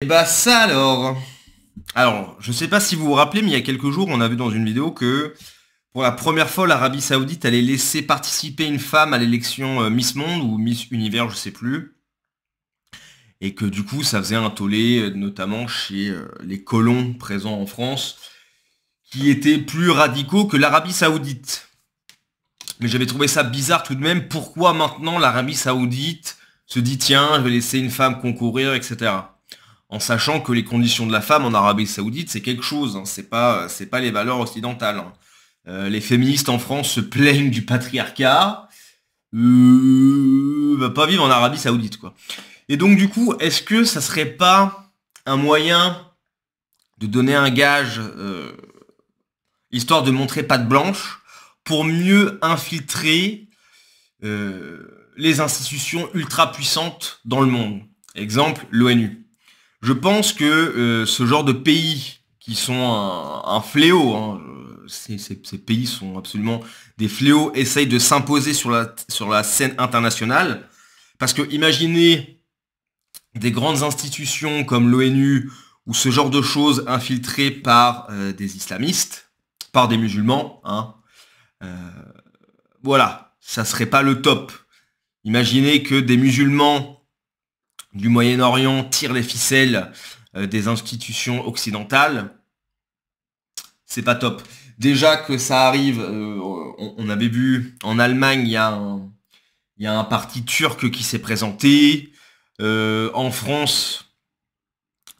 Et eh bah ben, ça alors Alors, je sais pas si vous vous rappelez, mais il y a quelques jours, on a vu dans une vidéo que pour la première fois, l'Arabie Saoudite allait laisser participer une femme à l'élection euh, Miss Monde ou Miss Univers, je sais plus. Et que du coup, ça faisait un tollé, euh, notamment chez euh, les colons présents en France, qui étaient plus radicaux que l'Arabie Saoudite. Mais j'avais trouvé ça bizarre tout de même, pourquoi maintenant l'Arabie Saoudite se dit tiens, je vais laisser une femme concourir, etc en sachant que les conditions de la femme en Arabie Saoudite, c'est quelque chose, hein, c'est pas, euh, c'est pas les valeurs occidentales. Hein. Euh, les féministes en France se plaignent du patriarcat, va euh, bah, pas vivre en Arabie Saoudite, quoi. Et donc du coup, est-ce que ça serait pas un moyen de donner un gage, histoire de montrer patte blanche, pour mieux infiltrer les institutions ultra puissantes dans le monde Exemple, l'ONU. Je pense que euh, ce genre de pays qui sont un, fléau, hein, ces, pays sont absolument des fléaux, essayent de s'imposer sur la, sur la scène internationale. Parce que imaginez des grandes institutions comme l'ONU ou ce genre de choses infiltrées par euh, des islamistes, par des musulmans, hein. euh, voilà, ça serait pas le top. Imaginez que des musulmans du Moyen-Orient tire les ficelles euh, des institutions occidentales, c'est pas top. Déjà que ça arrive, euh, on, avait vu en Allemagne, il y, a un, parti turc qui s'est présenté. Euh, en France,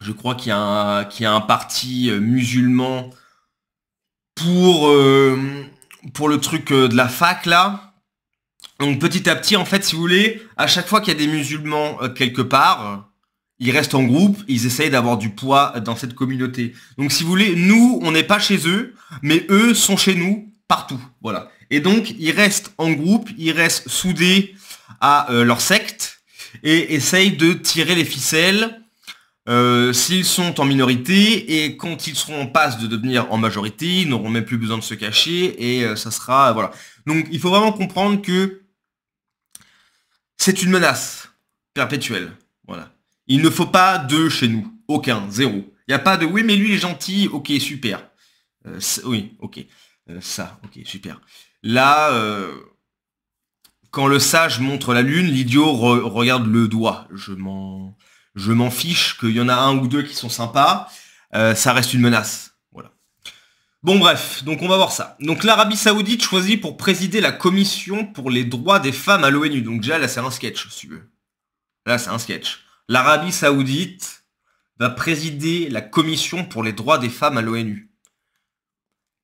je crois qu'il y, a un parti musulman pour, pour le truc de la fac là. Donc petit à petit, en fait, si vous voulez, à chaque fois qu'il y a des musulmans euh, quelque part, euh, ils restent en groupe, ils essayent d'avoir du poids euh, dans cette communauté. Donc si vous voulez, nous, on n'est pas chez eux, mais eux sont chez nous partout. Voilà. Et donc, ils restent en groupe, ils restent soudés à leur secte et essayent de tirer les ficelles s'ils sont en minorité et quand ils seront en passe de devenir en majorité, ils n'auront même plus besoin de se cacher et ça sera... voilà. Donc, il faut vraiment comprendre que c'est une menace perpétuelle. Voilà. Il ne faut pas deux chez nous. Aucun, zéro. Il n'y a pas de oui mais lui il est gentil, ok, super. Euh, oui, ok. Euh, ça, ok, super. Là, euh, quand le sage montre la lune, l'idiot regarde le doigt. Je m'en, je m'en fiche qu'il y en a un ou deux qui sont sympas. ça reste une menace. Bon bref, donc on va voir ça. Donc l'Arabie Saoudite choisit pour présider la commission pour les droits des femmes à l'ONU. Donc déjà là c'est un sketch si tu veux. Là c'est un sketch. L'Arabie Saoudite va présider la commission pour les droits des femmes à l'ONU.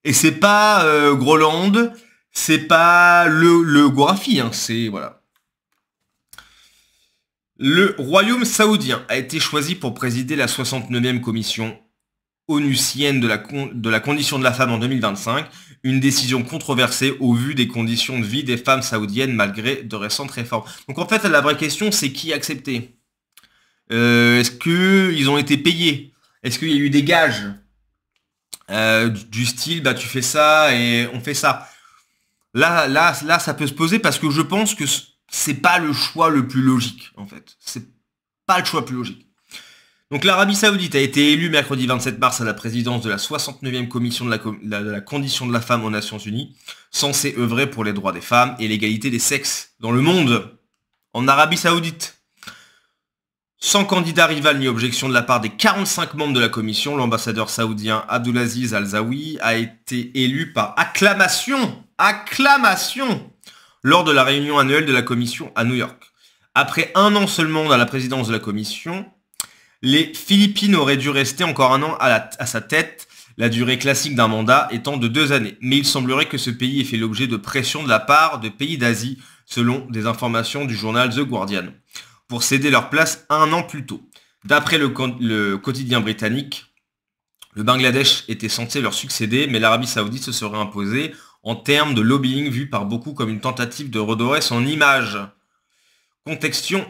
Et c'est pas euh, Groland, c'est pas le, Gorafi, hein, c'est voilà. Le Royaume saoudien a été choisi pour présider la 69e commission onusienne de la, de la condition de la femme en 2025, une décision controversée au vu des conditions de vie des femmes saoudiennes malgré de récentes réformes. Donc en fait, la vraie question, c'est qui a accepté euh, Est-ce qu'ils ont été payés Est-ce qu'il y a eu des gages euh, du style, bah tu fais ça et on fait ça Là, là, là, ça peut se poser parce que je pense que c'est pas le choix le plus logique, en fait. C'est pas le choix le plus logique. Donc l'Arabie Saoudite a été élue mercredi 27 mars à la présidence de la 69e commission de la, condition de la femme aux Nations Unies, censée œuvrer pour les droits des femmes et l'égalité des sexes dans le monde, en Arabie Saoudite. Sans candidat rival ni objection de la part des 45 membres de la commission, l'ambassadeur saoudien Abdulaziz Al-Zawi a été élu par acclamation, acclamation, lors de la réunion annuelle de la commission à New York. Après un an seulement à la présidence de la commission, les Philippines auraient dû rester encore un an à, sa tête, la durée classique d'un mandat étant de deux années. Mais il semblerait que ce pays ait fait l'objet de pressions de la part de pays d'Asie, selon des informations du journal The Guardian, pour céder leur place un an plus tôt. D'après le, le quotidien britannique, le Bangladesh était censé leur succéder, mais l'Arabie saoudite se serait imposée en termes de lobbying vu par beaucoup comme une tentative de redorer son image. Contextion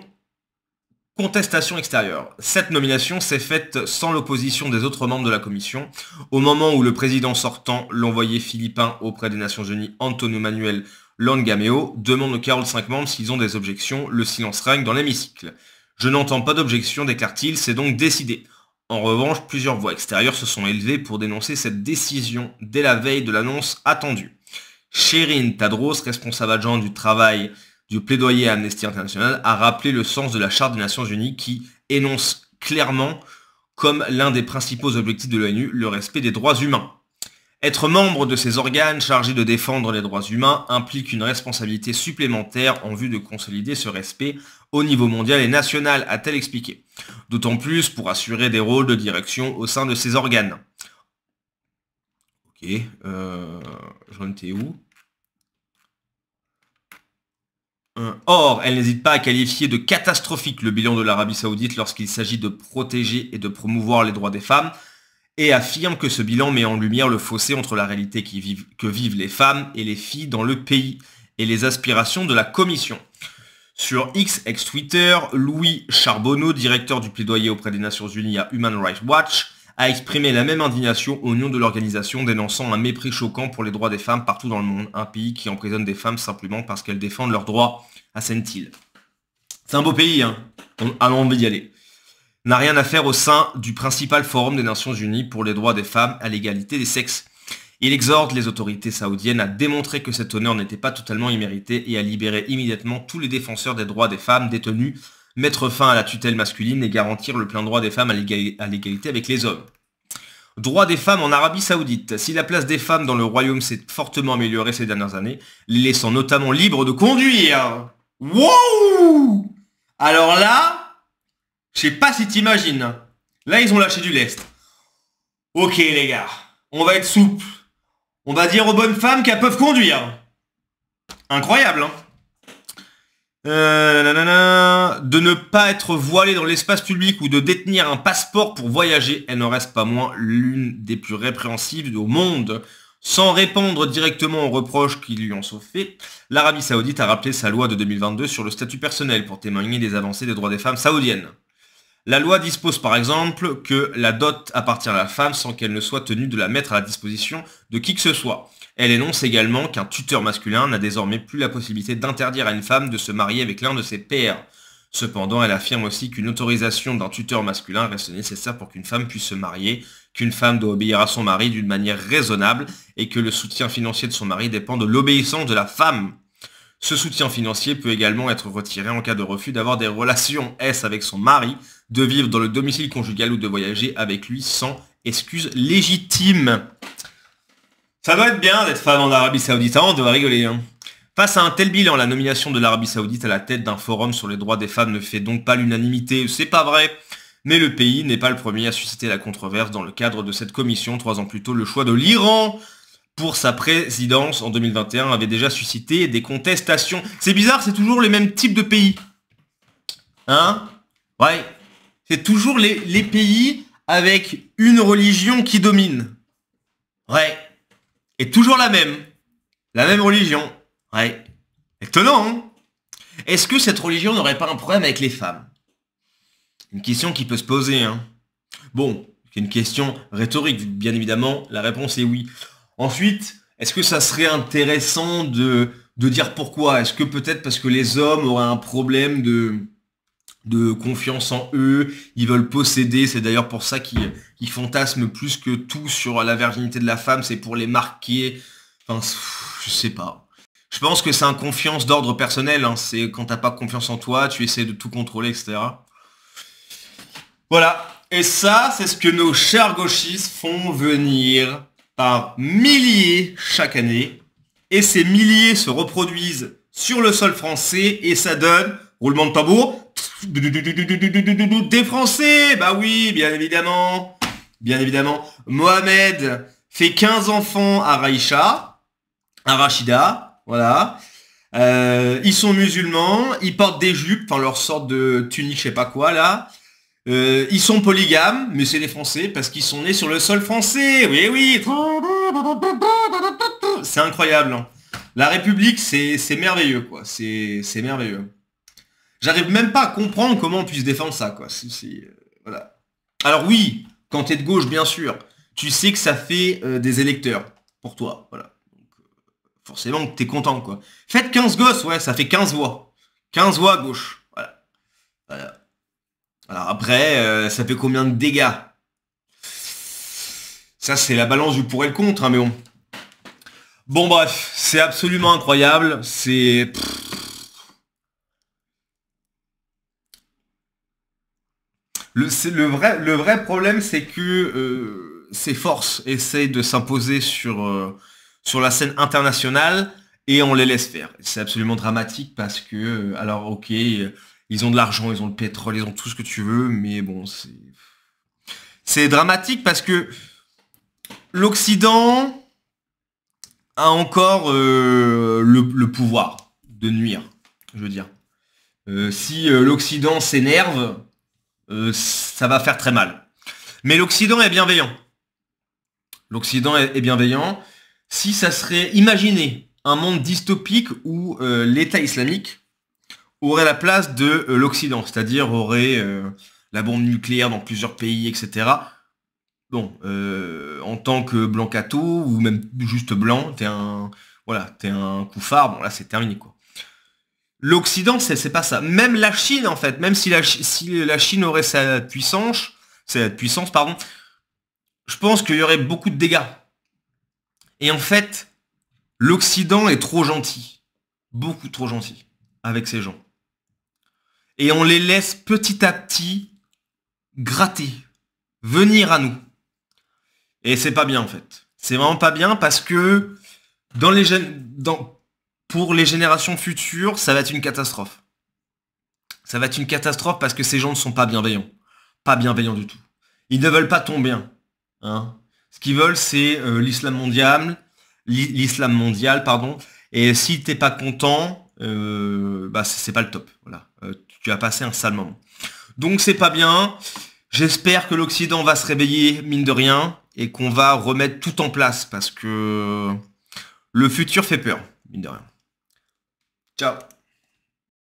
Contestation extérieure. Cette nomination s'est faite sans l'opposition des autres membres de la commission. Au moment où le président sortant, l'envoyé philippin auprès des Nations Unies, Antonio Manuel Langameo, demande aux 45 membres s'ils ont des objections, le silence règne dans l'hémicycle. Je n'entends pas d'objection, déclare-t-il, c'est donc décidé. En revanche, plusieurs voix extérieures se sont élevées pour dénoncer cette décision dès la veille de l'annonce attendue. Sherine Tadros, responsable adjoint du travail du plaidoyer Amnesty International a rappelé le sens de la Charte des Nations Unies qui énonce clairement comme l'un des principaux objectifs de l'ONU le respect des droits humains. Être membre de ces organes chargés de défendre les droits humains implique une responsabilité supplémentaire en vue de consolider ce respect au niveau mondial et national, a-t-elle expliqué. D'autant plus pour assurer des rôles de direction au sein de ces organes. Ok, euh, j'en où Or, elle n'hésite pas à qualifier de catastrophique le bilan de l'Arabie saoudite lorsqu'il s'agit de protéger et de promouvoir les droits des femmes, et affirme que ce bilan met en lumière le fossé entre la réalité que vivent les femmes et les filles dans le pays, et les aspirations de la Commission. Sur X, twitter Louis Charbonneau, directeur du plaidoyer auprès des Nations Unies à Human Rights Watch, a exprimé la même indignation au nom de l'organisation, dénonçant un mépris choquant pour les droits des femmes partout dans le monde, un pays qui emprisonne des femmes simplement parce qu'elles défendent leurs droits, à t C'est un beau pays, hein Allons envie d'y aller. N'a rien à faire au sein du principal forum des Nations Unies pour les droits des femmes à l'égalité des sexes. Il exhorte les autorités saoudiennes à démontrer que cet honneur n'était pas totalement immérité et à libérer immédiatement tous les défenseurs des droits des femmes détenus mettre fin à la tutelle masculine et garantir le plein droit des femmes à l'égalité avec les hommes. Droit des femmes en Arabie Saoudite. Si la place des femmes dans le royaume s'est fortement améliorée ces dernières années, les laissant notamment libres de conduire. Wow Alors là, je sais pas si t'imagines. Là, ils ont lâché du lest. Ok les gars, on va être souple. On va dire aux bonnes femmes qu'elles peuvent conduire. Incroyable, hein euh, de ne pas être voilée dans l'espace public ou de détenir un passeport pour voyager, elle n'en reste pas moins l'une des plus répréhensibles au monde. Sans répondre directement aux reproches qui lui ont sont l'Arabie Saoudite a rappelé sa loi de 2022 sur le statut personnel pour témoigner des avancées des droits des femmes saoudiennes. La loi dispose par exemple que la dot appartient à la femme sans qu'elle ne soit tenue de la mettre à la disposition de qui que ce soit. Elle énonce également qu'un tuteur masculin n'a désormais plus la possibilité d'interdire à une femme de se marier avec l'un de ses pères. Cependant, elle affirme aussi qu'une autorisation d'un tuteur masculin reste nécessaire pour qu'une femme puisse se marier, qu'une femme doit obéir à son mari d'une manière raisonnable et que le soutien financier de son mari dépend de l'obéissance de la femme. Ce soutien financier peut également être retiré en cas de refus d'avoir des relations S avec son mari, de vivre dans le domicile conjugal ou de voyager avec lui sans excuse légitime. Ça doit être bien d'être femme en Arabie Saoudite, hein, on doit rigoler. Hein. Face à un tel bilan, la nomination de l'Arabie Saoudite à la tête d'un forum sur les droits des femmes ne fait donc pas l'unanimité, c'est pas vrai. Mais le pays n'est pas le premier à susciter la controverse dans le cadre de cette commission. Trois ans plus tôt, le choix de l'Iran pour sa présidence en 2021 avait déjà suscité des contestations. C'est bizarre, c'est toujours les mêmes types de pays. Hein Ouais. C'est toujours les, les pays avec une religion qui domine. Ouais et toujours la même. La même religion. Ouais. Étonnant, hein. Est-ce que cette religion n'aurait pas un problème avec les femmes Une question qui peut se poser, hein. Bon, c'est une question rhétorique, bien évidemment, la réponse est oui. Ensuite, est-ce que ça serait intéressant de, de dire pourquoi Est-ce que peut-être parce que les hommes auraient un problème de, de confiance en eux, ils veulent posséder, c'est d'ailleurs pour ça qu'ils fantasment plus que tout sur la virginité de la femme, c'est pour les marquer, enfin, je sais pas. Je pense que c'est un confiance d'ordre personnel, hein. c'est quand t'as pas confiance en toi, tu essaies de tout contrôler, etc. Voilà, et ça, c'est ce que nos chers gauchistes font venir par milliers chaque année, et ces milliers se reproduisent sur le sol français, et ça donne, roulement de tambour, des Français Bah oui, bien évidemment. Bien évidemment. Mohamed fait 15 enfants à Raïcha, à Rachida, voilà. Euh, ils sont musulmans, ils portent des jupes, enfin leur sorte de tunique, je sais pas quoi là. Euh, ils sont polygames, mais c'est des Français parce qu'ils sont nés sur le sol français. Oui, oui. C'est incroyable. Hein. La République, c'est merveilleux, quoi. C'est merveilleux. J'arrive même pas à comprendre comment on puisse défendre ça, quoi. Euh, voilà. Alors oui, quand t'es de gauche, bien sûr, tu sais que ça fait euh, des électeurs pour toi, voilà. Donc, euh, forcément que t'es content, quoi. Faites 15 gosses, ouais, ça fait 15 voix. 15 voix à gauche, voilà. Alors après, ça fait combien de dégâts Ça, c'est la balance du pour et le contre, hein, mais bon. Bon bref, c'est absolument incroyable, c'est... Le, vrai, problème, c'est que euh, ces forces essayent de s'imposer euh, sur, la scène internationale et on les laisse faire. C'est absolument dramatique parce que, euh, alors ok, ils ont de l'argent, ils ont le pétrole, ils ont tout ce que tu veux, mais bon, c'est... C'est dramatique parce que l'Occident a encore le, pouvoir de nuire, je veux dire. si l'Occident s'énerve, euh, ça va faire très mal. Mais l'Occident est bienveillant. L'Occident est, bienveillant. Si ça serait, imaginé un monde dystopique où euh, l'État islamique aurait la place de euh, l'Occident, c'est-à-dire aurait la bombe nucléaire dans plusieurs pays, etc. Bon, en tant que blanc cato ou même juste blanc, t'es un, voilà, t'es un couffard. Bon là, c'est terminé quoi. L'Occident, c'est pas ça. Même la Chine, en fait, même si la, Chine aurait sa puissance, sa puissance, pardon, je pense qu'il y aurait beaucoup de dégâts. Et en fait, l'Occident est trop gentil, beaucoup trop gentil avec ces gens. Et on les laisse petit à petit gratter, venir à nous. Et c'est pas bien en fait. C'est vraiment pas bien parce que dans les jeunes, dans, pour les générations futures, ça va être une catastrophe. Ça va être une catastrophe parce que ces gens ne sont pas bienveillants. Pas bienveillants du tout. Ils ne veulent pas ton bien. Hein. Ce qu'ils veulent, c'est euh, l'islam mondial. L'islam mondial, pardon. Et si t'es pas content, euh, bah c'est pas le top. Voilà. Euh, tu as passé un sale moment. Donc c'est pas bien. J'espère que l'Occident va se réveiller, mine de rien, et qu'on va remettre tout en place parce que le futur fait peur, mine de rien. Ciao